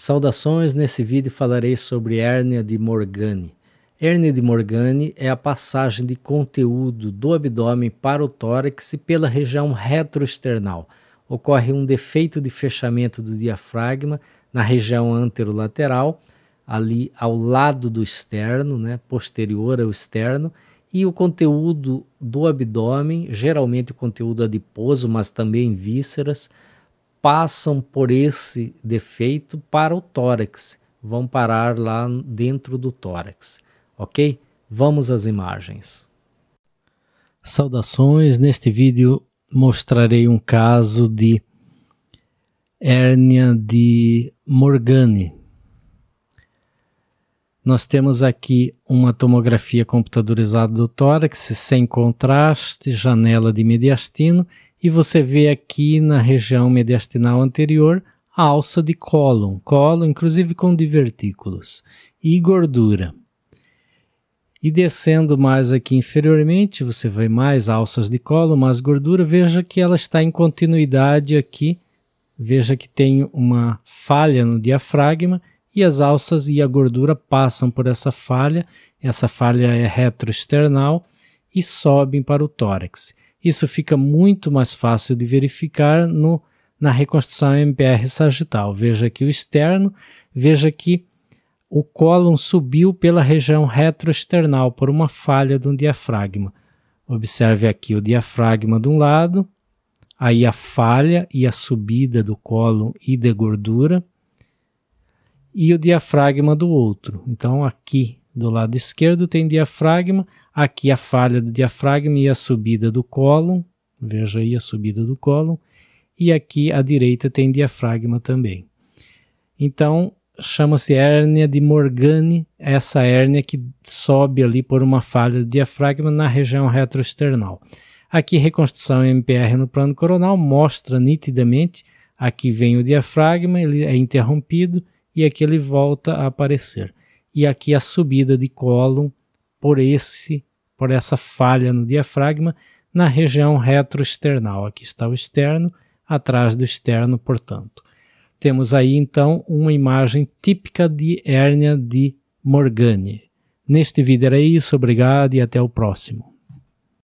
Saudações, nesse vídeo falarei sobre hérnia de Morgane. Hérnia de Morgane é a passagem de conteúdo do abdômen para o tórax e pela região retroesternal. Ocorre um defeito de fechamento do diafragma na região anterolateral, ali ao lado do externo, né, posterior ao externo, e o conteúdo do abdômen, geralmente o conteúdo adiposo, mas também vísceras, passam por esse defeito para o tórax, vão parar lá dentro do tórax, ok? Vamos às imagens. Saudações, neste vídeo mostrarei um caso de hérnia de Morgane. Nós temos aqui uma tomografia computadorizada do tórax sem contraste, janela de mediastino e você vê aqui na região mediastinal anterior a alça de cólon, cólon inclusive com divertículos e gordura. E descendo mais aqui inferiormente, você vê mais alças de colo, mais gordura. Veja que ela está em continuidade aqui. Veja que tem uma falha no diafragma e as alças e a gordura passam por essa falha. Essa falha é retroesternal e sobem para o tórax. Isso fica muito mais fácil de verificar no, na reconstrução MPR sagital. Veja aqui o externo, veja que o cólon subiu pela região retroesternal por uma falha de um diafragma. Observe aqui o diafragma de um lado, aí a falha e a subida do cólon e de gordura, e o diafragma do outro. Então aqui do lado esquerdo tem diafragma, aqui a falha do diafragma e a subida do cólon, veja aí a subida do cólon, e aqui à direita tem diafragma também. Então, chama-se hérnia de Morgani essa hérnia que sobe ali por uma falha do diafragma na região retroesternal. Aqui, reconstrução MPR no plano coronal mostra nitidamente, aqui vem o diafragma, ele é interrompido e aqui ele volta a aparecer e aqui a subida de cólon por esse por essa falha no diafragma na região retroesternal. Aqui está o externo, atrás do externo, portanto. Temos aí então uma imagem típica de hérnia de Morgane. Neste vídeo era isso, obrigado e até o próximo.